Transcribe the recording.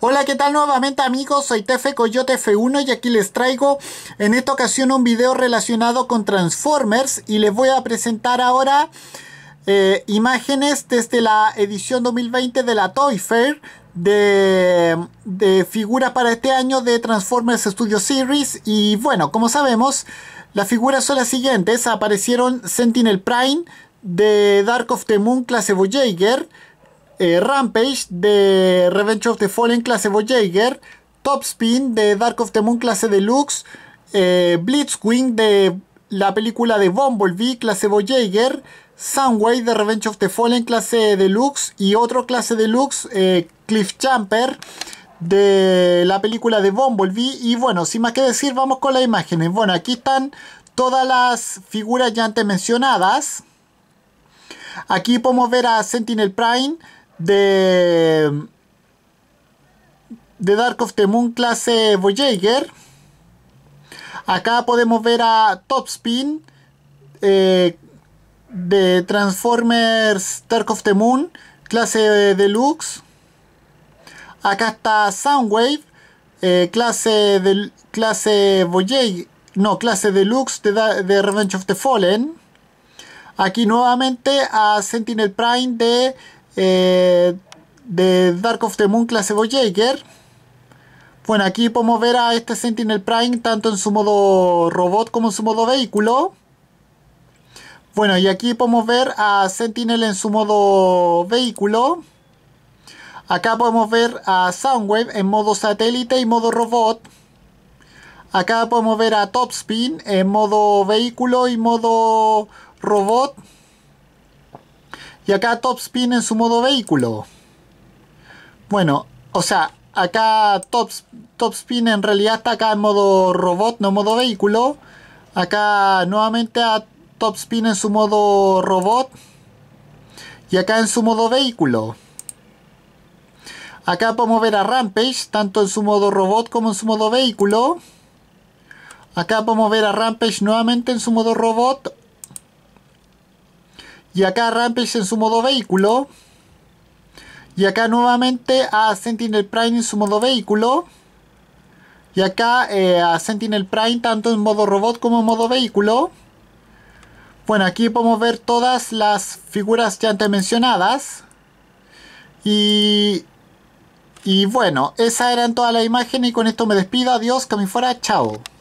Hola, ¿qué tal nuevamente amigos? Soy Tefe Coyote F1 y aquí les traigo en esta ocasión un video relacionado con Transformers y les voy a presentar ahora eh, imágenes desde la edición 2020 de la Toy Fair de, de figuras para este año de Transformers Studio Series y bueno, como sabemos las figuras son las siguientes, aparecieron Sentinel Prime de Dark of the Moon clase Voyager eh, Rampage de Revenge of the Fallen clase Voyager, Top Spin de Dark of the Moon clase Deluxe, eh, Blitzwing de la película de Bumblebee clase Voyager, Sunway de Revenge of the Fallen clase Deluxe y otro clase Deluxe eh, Cliff Jumper de la película de Bumblebee y bueno, sin más que decir vamos con las imágenes. Bueno, aquí están todas las figuras ya antes mencionadas. Aquí podemos ver a Sentinel Prime, de de Dark of the Moon clase Voyager. Acá podemos ver a Topspin eh, de Transformers Dark of the Moon clase Deluxe. Acá está Soundwave eh, clase de, clase Voyager, no, clase Deluxe de Revenge of the Fallen. Aquí nuevamente a Sentinel Prime de eh, de Dark of the Moon clase Voyager. Bueno, aquí podemos ver a este Sentinel Prime tanto en su modo robot como en su modo vehículo. Bueno, y aquí podemos ver a Sentinel en su modo vehículo. Acá podemos ver a Soundwave en modo satélite y modo robot. Acá podemos ver a Topspin en modo vehículo y modo robot. Y acá spin en su modo vehículo. Bueno, o sea, acá top top en realidad está acá en modo robot, no modo vehículo. Acá nuevamente a spin en su modo robot. Y acá en su modo vehículo. Acá podemos ver a Rampage, tanto en su modo robot como en su modo vehículo. Acá podemos ver a Rampage nuevamente en su modo robot y acá Rampage en su modo vehículo. Y acá nuevamente a Sentinel Prime en su modo vehículo. Y acá eh, a Sentinel Prime tanto en modo robot como en modo vehículo. Bueno, aquí podemos ver todas las figuras ya antes mencionadas. Y, y bueno, esa eran toda la imagen y con esto me despido. Adiós, que me fuera, chao.